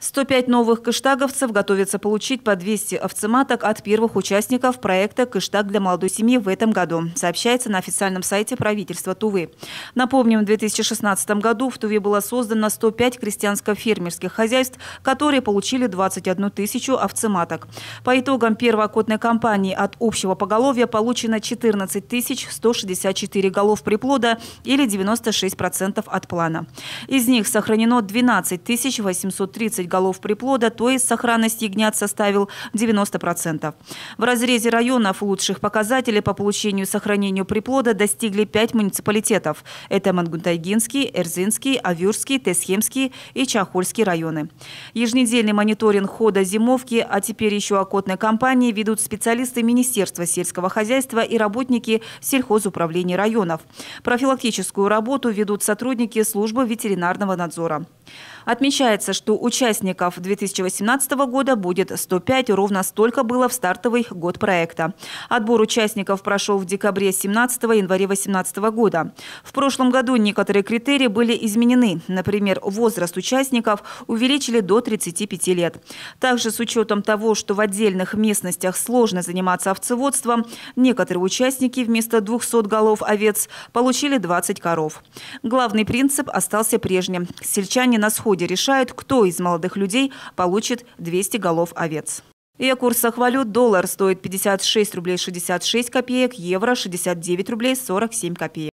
105 новых кыштаговцев готовятся получить по 200 овцематок от первых участников проекта «Кыштаг для молодой семьи» в этом году, сообщается на официальном сайте правительства Тувы. Напомним, в 2016 году в Туве было создано 105 крестьянско-фермерских хозяйств, которые получили 21 тысячу овцематок. По итогам первой окотной кампании от общего поголовья получено 14 164 голов приплода или 96% от плана. Из них сохранено 12 830 голов приплода, то есть сохранность ягнят составил 90%. В разрезе районов лучших показателей по получению и сохранению приплода достигли 5 муниципалитетов. Это Мангунтайгинский, Эрзинский, Авюрский, Тесхемский и Чахольский районы. Еженедельный мониторинг хода зимовки, а теперь еще окотной кампании ведут специалисты Министерства сельского хозяйства и работники сельхозуправления районов. Профилактическую работу ведут сотрудники службы ветеринарного надзора. Отмечается, что участие участников. 2018 года будет 105, ровно столько было в стартовый год проекта. Отбор участников прошел в декабре 17 январе 2018 года. В прошлом году некоторые критерии были изменены. Например, возраст участников увеличили до 35 лет. Также с учетом того, что в отдельных местностях сложно заниматься овцеводством, некоторые участники вместо 200 голов овец получили 20 коров. Главный принцип остался прежним. Сельчане на сходе решают, кто из молодых обычных людей получит 200 голов овец. И о курсах валют доллар стоит 56 рублей 66 копеек, евро 69 рублей 47 копеек.